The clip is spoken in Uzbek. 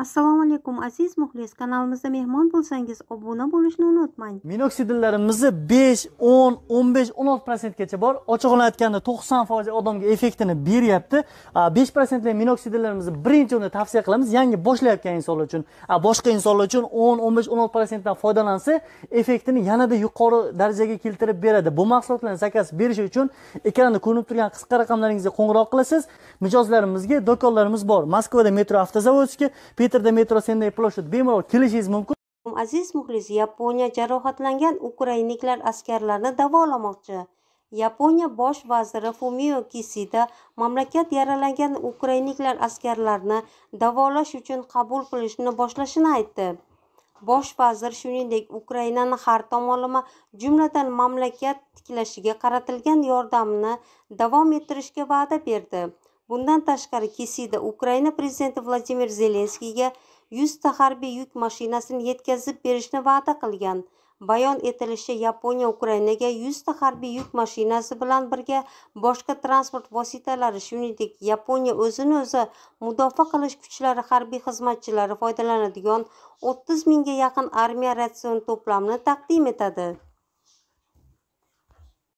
assalomu alaykum aziz muxlis kanalimizda mehmon bo'lsangiz obuna bo'lishni unutmang minoksidillarimizni 5, 10, 15, 16 o'n bor ochig'ini aytganda 90 foiz odamga effektini beryapti 5 prosentli minoksidillarimizni birinchi o'rinda tavsiya qilamiz yangi boshlayotgan insonlar uchun boshqa insonlar uchun 10, 15, 16 o'n foydalansa effektini yanada yuqori darajaga keltirib beradi bu mahsulotlarni zakaz berish uchun ekranda ko'rinib turgan qisqa raqamlaringizga qo'ng'iroq qilasiz mijozlarimizga do'konlarimiz bor moskvada metro avtozavodskiy Piterda metro senday площадь bemalol kelishingiz mumkin aziz muxlis yaponiya jarohatlangan ukrainliklar askarlarni davolamoqchi yaponiya bosh vaziri fumio kisida mamlakat yaralangan ukrainliklar askarlarni davolash uchun qabul qilishni boshlashini aytdi bosh vazir shuningdek ukrainani har tomonlama jumladan mamlakat tiklashiga qaratilgan yordamni davom ettirishga va'da berdi bundan tashqari kesida ukraina prezidenti vladimir zelenskiyga 100 ta harbiy yuk mashinasini yetkazib berishni va'da qilgan bayon etilishi yaponiya ukrainaga 100 ta harbiy yuk mashinasi bilan birga boshqa transport vositalari shuningdek yaponiya o'zini o'zi mudofa qilish kuchlari harbiy xizmatchilari foydalanadigan 30 mingga yaqin armiya ratsion to'plamini taqdim etadi